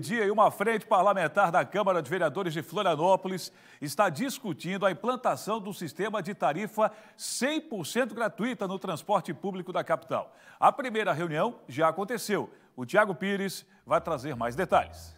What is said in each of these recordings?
dia uma frente parlamentar da Câmara de Vereadores de Florianópolis está discutindo a implantação do sistema de tarifa 100% gratuita no transporte público da capital. A primeira reunião já aconteceu. O Tiago Pires vai trazer mais detalhes.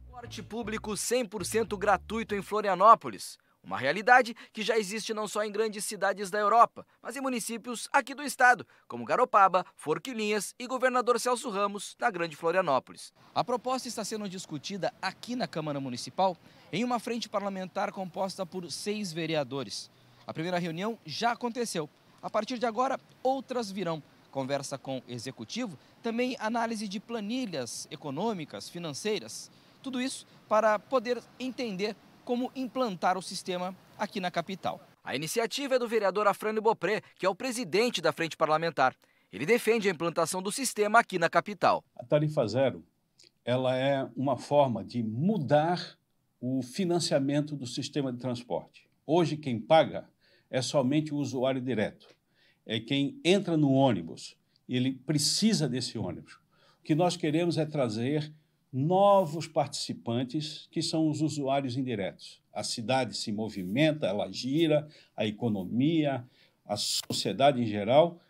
Transporte público 100% gratuito em Florianópolis. Uma realidade que já existe não só em grandes cidades da Europa, mas em municípios aqui do estado, como Garopaba, Forquilinhas e governador Celso Ramos, na Grande Florianópolis. A proposta está sendo discutida aqui na Câmara Municipal, em uma frente parlamentar composta por seis vereadores. A primeira reunião já aconteceu. A partir de agora, outras virão. Conversa com executivo, também análise de planilhas econômicas, financeiras. Tudo isso para poder entender como implantar o sistema aqui na capital. A iniciativa é do vereador Afrânio Bopré, que é o presidente da Frente Parlamentar. Ele defende a implantação do sistema aqui na capital. A tarifa zero ela é uma forma de mudar o financiamento do sistema de transporte. Hoje, quem paga é somente o usuário direto. É quem entra no ônibus. Ele precisa desse ônibus. O que nós queremos é trazer novos participantes, que são os usuários indiretos. A cidade se movimenta, ela gira, a economia, a sociedade em geral,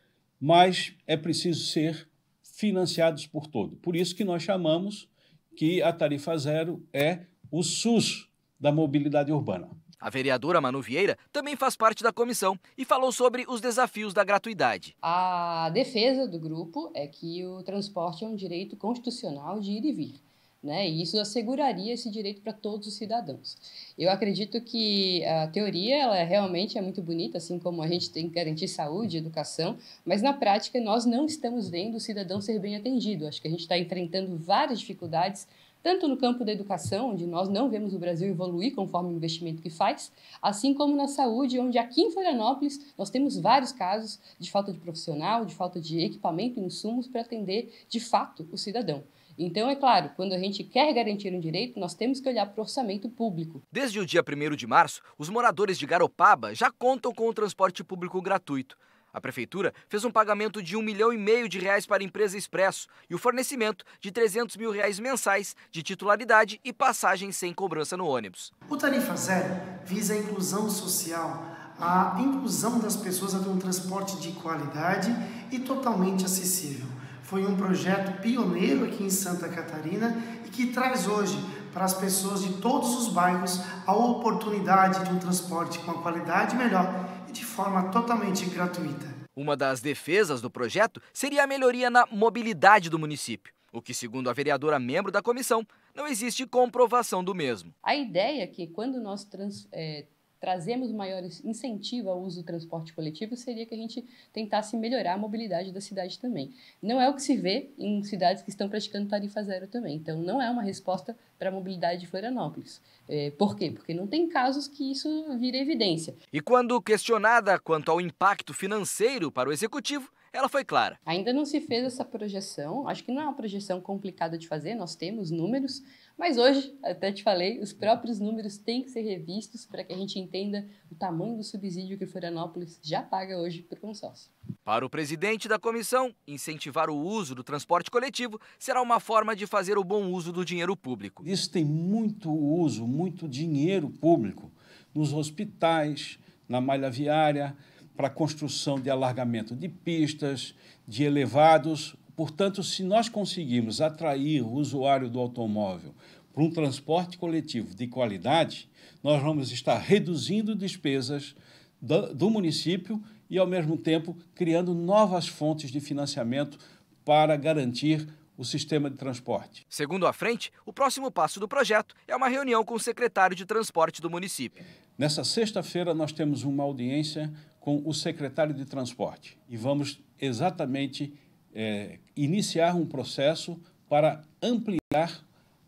mas é preciso ser financiados por todo. Por isso que nós chamamos que a tarifa zero é o SUS da mobilidade urbana. A vereadora Manu Vieira também faz parte da comissão e falou sobre os desafios da gratuidade. A defesa do grupo é que o transporte é um direito constitucional de ir e vir. Né? E isso asseguraria esse direito para todos os cidadãos. Eu acredito que a teoria ela é, realmente é muito bonita, assim como a gente tem que garantir saúde, educação, mas na prática nós não estamos vendo o cidadão ser bem atendido. Acho que a gente está enfrentando várias dificuldades tanto no campo da educação, onde nós não vemos o Brasil evoluir conforme o investimento que faz, assim como na saúde, onde aqui em Florianópolis nós temos vários casos de falta de profissional, de falta de equipamento e insumos para atender de fato o cidadão. Então, é claro, quando a gente quer garantir um direito, nós temos que olhar para o orçamento público. Desde o dia 1 de março, os moradores de Garopaba já contam com o transporte público gratuito. A prefeitura fez um pagamento de um milhão e meio de reais para a empresa Expresso e o fornecimento de 300 mil reais mensais de titularidade e passagem sem cobrança no ônibus. O Tarifa Zero visa a inclusão social, a inclusão das pessoas a ter um transporte de qualidade e totalmente acessível foi um projeto pioneiro aqui em Santa Catarina e que traz hoje para as pessoas de todos os bairros a oportunidade de um transporte com a qualidade melhor e de forma totalmente gratuita. Uma das defesas do projeto seria a melhoria na mobilidade do município, o que, segundo a vereadora membro da comissão, não existe comprovação do mesmo. A ideia é que quando nós trans, é, trazermos maior incentivo ao uso do transporte coletivo seria que a gente tentasse melhorar a mobilidade da cidade também. Não é o que se vê em cidades que estão praticando tarifa zero também. Então, não é uma resposta para a mobilidade de Florianópolis. É, por quê? Porque não tem casos que isso vira evidência. E quando questionada quanto ao impacto financeiro para o executivo, ela foi clara. Ainda não se fez essa projeção, acho que não é uma projeção complicada de fazer, nós temos números, mas hoje, até te falei, os próprios números têm que ser revistos para que a gente entenda o tamanho do subsídio que Florianópolis já paga hoje para o consórcio. Para o presidente da comissão, incentivar o uso do transporte coletivo será uma forma de fazer o bom uso do dinheiro público. Isso tem muito uso, muito dinheiro público nos hospitais, na malha viária para a construção de alargamento de pistas, de elevados. Portanto, se nós conseguirmos atrair o usuário do automóvel para um transporte coletivo de qualidade, nós vamos estar reduzindo despesas do, do município e, ao mesmo tempo, criando novas fontes de financiamento para garantir o sistema de transporte. Segundo a frente, o próximo passo do projeto é uma reunião com o secretário de transporte do município. Nessa sexta-feira, nós temos uma audiência com o secretário de Transporte e vamos exatamente é, iniciar um processo para ampliar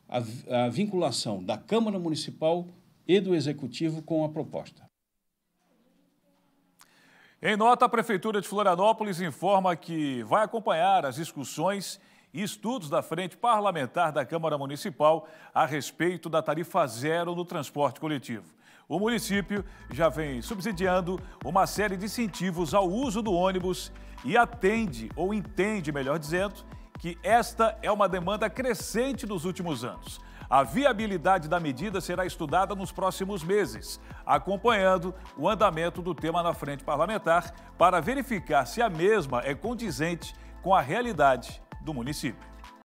a, a vinculação da Câmara Municipal e do Executivo com a proposta. Em nota, a Prefeitura de Florianópolis informa que vai acompanhar as discussões e estudos da Frente Parlamentar da Câmara Municipal a respeito da tarifa zero no transporte coletivo o município já vem subsidiando uma série de incentivos ao uso do ônibus e atende, ou entende, melhor dizendo, que esta é uma demanda crescente nos últimos anos. A viabilidade da medida será estudada nos próximos meses, acompanhando o andamento do tema na frente parlamentar para verificar se a mesma é condizente com a realidade do município.